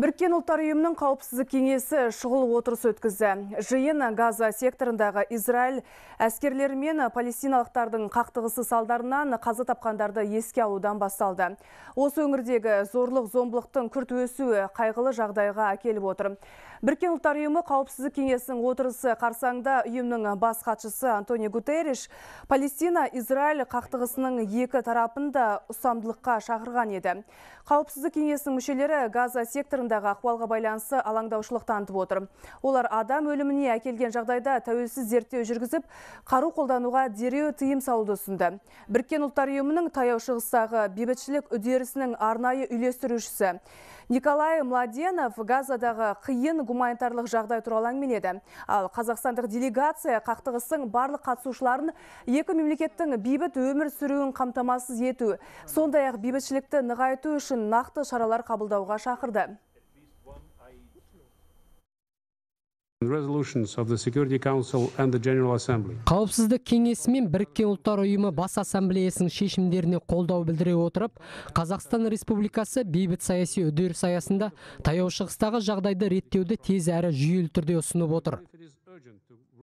біріккен ұлттар ұйымының қауіпсіздік кеңесі шұғыл отырыс өткізді жиын газа секторындағы израиль әскерлері мен палестиналықтардың қақтығысы салдарынан қаза тапқандарды еске алудан басталды осы өңірдегі зорлық зомбылықтың күрт өсуі қайғылы жағдайға әкеліп отыр біріккен ұлттар ұйымы қауіпсіздік кеңесінің отырысы қарсаңда ұйымның бас хатшысы Антони гутерриш палестина израиль қақтығысының екі тарапын да ұстамдылыққа шақырған еді қауіпсіздік кеңесінің мүшелері газа секторында дағы ахуалға байланысы алаңдаушылық танытып отыр олар адам өліміне әкелген жағдайда тәуелсіз зерттеу жүргізіп қару қолдануға дереу тыйым салуды ұсынды біріккен ұлттар ұйымының таяу шығыстағы бейбітшілік үдерісінің арнайы үйлестірушісі николай младенов газадағы қиын гуманитарлық жағдай туралы әңгімеледі ал қазақстандық делегация қақтығысың барлық қатысушыларын екі мемлекеттің бейбіт өмір сүруін қамтамасыз ету сондай ақ бейбітшілікті нығайту үшін нақты шаралар қабылдауға шақырды қауіпсіздік кеңесі мен біріккен ұлттар ұйымы бас ассамблеясының шешімдеріне қолдау білдіре отырып қазақстан республикасы бейбіт саяси үдеріс аясында таяу шығыстағы жағдайды реттеуді тез әрі жүйелі түрде ұсынып отыр